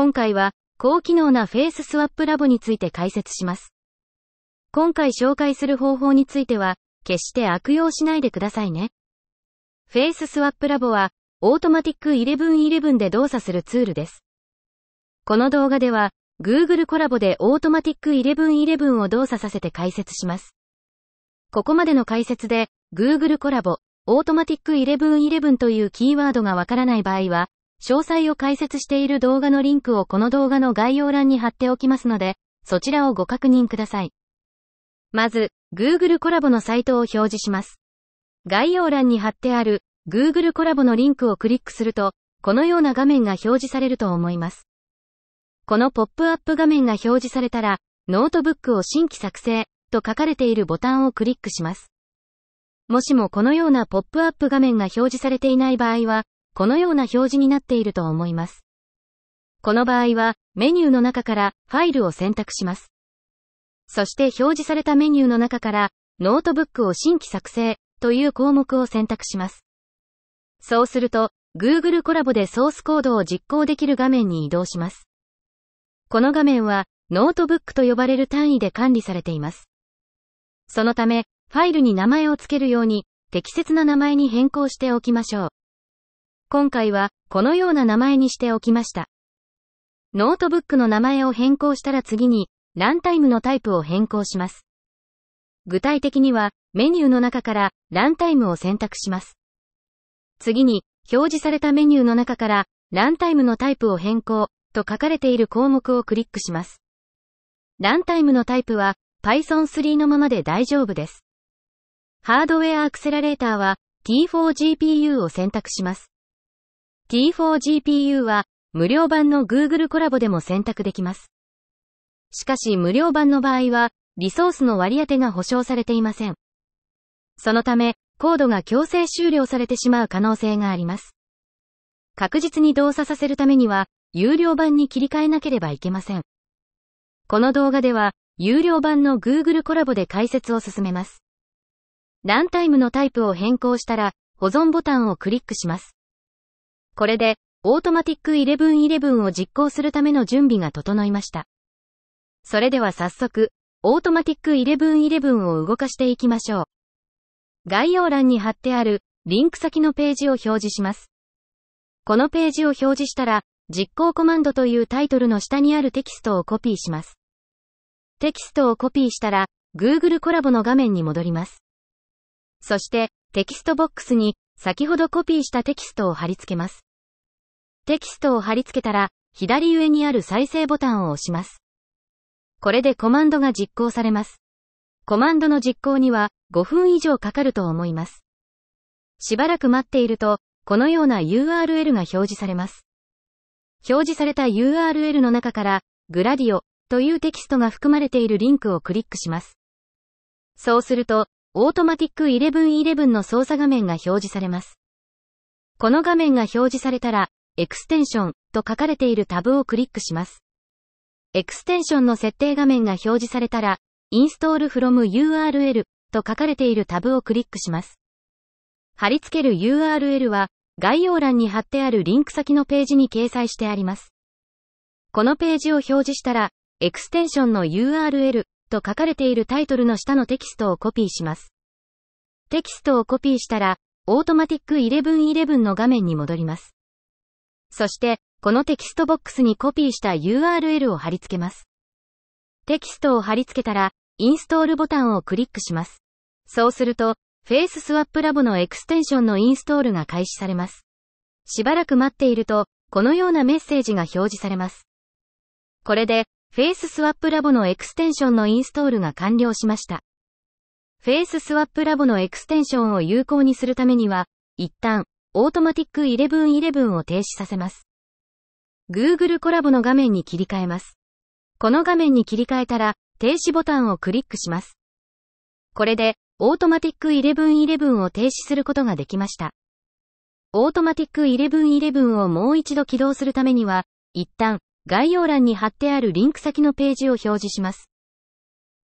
今回は、高機能なフェイススワップラボについて解説します。今回紹介する方法については、決して悪用しないでくださいね。フェイススワップラボは、オートマティック1111で動作するツールです。この動画では、Google コラボでオートマティック1111を動作させて解説します。ここまでの解説で、Google コラボ、オートマティック1111というキーワードがわからない場合は、詳細を解説している動画のリンクをこの動画の概要欄に貼っておきますので、そちらをご確認ください。まず、Google コラボのサイトを表示します。概要欄に貼ってある Google コラボのリンクをクリックすると、このような画面が表示されると思います。このポップアップ画面が表示されたら、ノートブックを新規作成と書かれているボタンをクリックします。もしもこのようなポップアップ画面が表示されていない場合は、このような表示になっていると思います。この場合は、メニューの中からファイルを選択します。そして表示されたメニューの中から、ノートブックを新規作成という項目を選択します。そうすると、Google コラボでソースコードを実行できる画面に移動します。この画面は、ノートブックと呼ばれる単位で管理されています。そのため、ファイルに名前を付けるように、適切な名前に変更しておきましょう。今回は、このような名前にしておきました。ノートブックの名前を変更したら次に、ランタイムのタイプを変更します。具体的には、メニューの中から、ランタイムを選択します。次に、表示されたメニューの中から、ランタイムのタイプを変更、と書かれている項目をクリックします。ランタイムのタイプは、Python 3のままで大丈夫です。ハードウェアアクセラレーターは、T4GPU を選択します。T4GPU は無料版の Google コラボでも選択できます。しかし無料版の場合はリソースの割り当てが保証されていません。そのため、コードが強制終了されてしまう可能性があります。確実に動作させるためには、有料版に切り替えなければいけません。この動画では、有料版の Google コラボで解説を進めます。ランタイムのタイプを変更したら、保存ボタンをクリックします。これで、オートマティック1111を実行するための準備が整いました。それでは早速、オートマティック1111を動かしていきましょう。概要欄に貼ってある、リンク先のページを表示します。このページを表示したら、実行コマンドというタイトルの下にあるテキストをコピーします。テキストをコピーしたら、Google コラボの画面に戻ります。そして、テキストボックスに、先ほどコピーしたテキストを貼り付けます。テキストを貼り付けたら、左上にある再生ボタンを押します。これでコマンドが実行されます。コマンドの実行には5分以上かかると思います。しばらく待っていると、このような URL が表示されます。表示された URL の中から、グラディオというテキストが含まれているリンクをクリックします。そうすると、オートマティック1111の操作画面が表示されます。この画面が表示されたら、エクステンションと書かれているタブをクリックします。エクステンションの設定画面が表示されたら、インストールフ from URL と書かれているタブをクリックします。貼り付ける URL は、概要欄に貼ってあるリンク先のページに掲載してあります。このページを表示したら、エクステンションの URL と書かれているタイトルの下のテキストをコピーします。テキストをコピーしたら、オートマティック1111の画面に戻ります。そして、このテキストボックスにコピーした URL を貼り付けます。テキストを貼り付けたら、インストールボタンをクリックします。そうすると、FaceSwap Lab のエクステンションのインストールが開始されます。しばらく待っていると、このようなメッセージが表示されます。これで、FaceSwap Lab のエクステンションのインストールが完了しました。FaceSwap Lab のエクステンションを有効にするためには、一旦、オートマティック1111を停止させます。Google コラボの画面に切り替えます。この画面に切り替えたら、停止ボタンをクリックします。これで、オートマティック1111を停止することができました。オートマティック1111をもう一度起動するためには、一旦、概要欄に貼ってあるリンク先のページを表示します。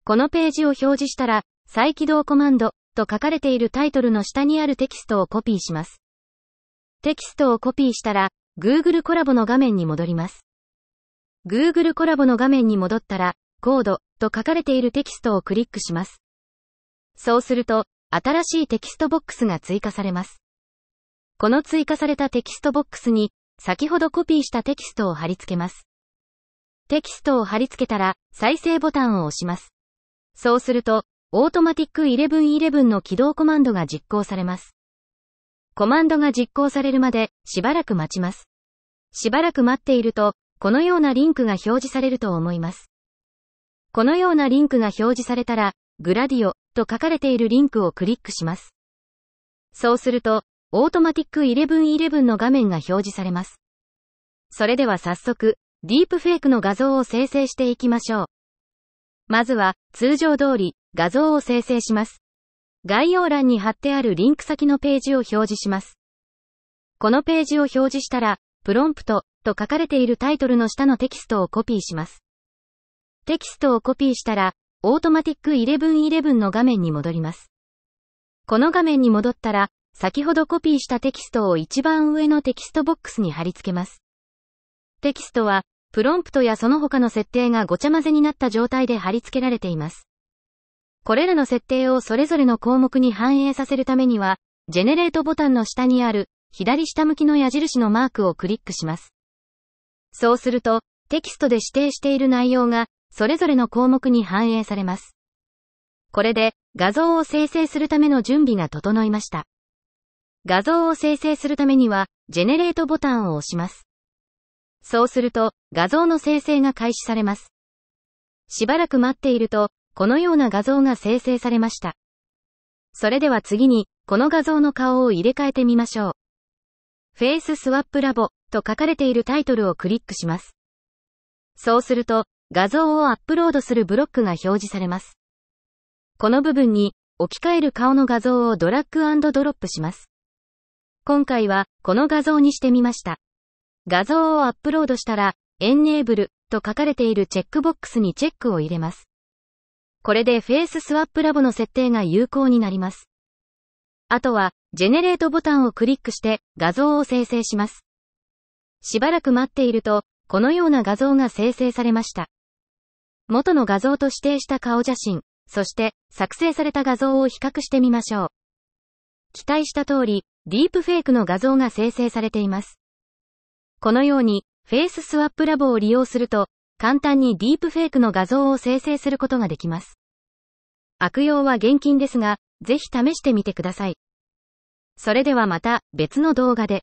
このページを表示したら、再起動コマンドと書かれているタイトルの下にあるテキストをコピーします。テキストをコピーしたら、Google コラボの画面に戻ります。Google コラボの画面に戻ったら、コードと書かれているテキストをクリックします。そうすると、新しいテキストボックスが追加されます。この追加されたテキストボックスに、先ほどコピーしたテキストを貼り付けます。テキストを貼り付けたら、再生ボタンを押します。そうすると、オートマティック1111の起動コマンドが実行されます。コマンドが実行されるまで、しばらく待ちます。しばらく待っていると、このようなリンクが表示されると思います。このようなリンクが表示されたら、グラディオと書かれているリンクをクリックします。そうすると、オートマティック1111の画面が表示されます。それでは早速、ディープフェイクの画像を生成していきましょう。まずは、通常通り、画像を生成します。概要欄に貼ってあるリンク先のページを表示します。このページを表示したら、プロンプトと書かれているタイトルの下のテキストをコピーします。テキストをコピーしたら、オートマティック1111の画面に戻ります。この画面に戻ったら、先ほどコピーしたテキストを一番上のテキストボックスに貼り付けます。テキストは、プロンプトやその他の設定がごちゃ混ぜになった状態で貼り付けられています。これらの設定をそれぞれの項目に反映させるためには、ジェネレートボタンの下にある、左下向きの矢印のマークをクリックします。そうすると、テキストで指定している内容が、それぞれの項目に反映されます。これで、画像を生成するための準備が整いました。画像を生成するためには、ジェネレートボタンを押します。そうすると、画像の生成が開始されます。しばらく待っていると、このような画像が生成されました。それでは次に、この画像の顔を入れ替えてみましょう。フェイススワップラボと書かれているタイトルをクリックします。そうすると、画像をアップロードするブロックが表示されます。この部分に、置き換える顔の画像をドラッグドロップします。今回は、この画像にしてみました。画像をアップロードしたら、Enable と書かれているチェックボックスにチェックを入れます。これでフェイススワップラボの設定が有効になります。あとは、ジェネレートボタンをクリックして画像を生成します。しばらく待っていると、このような画像が生成されました。元の画像と指定した顔写真、そして作成された画像を比較してみましょう。期待した通り、ディープフェイクの画像が生成されています。このように、フェイススワップラボを利用すると、簡単にディープフェイクの画像を生成することができます。悪用は厳禁ですが、ぜひ試してみてください。それではまた別の動画で。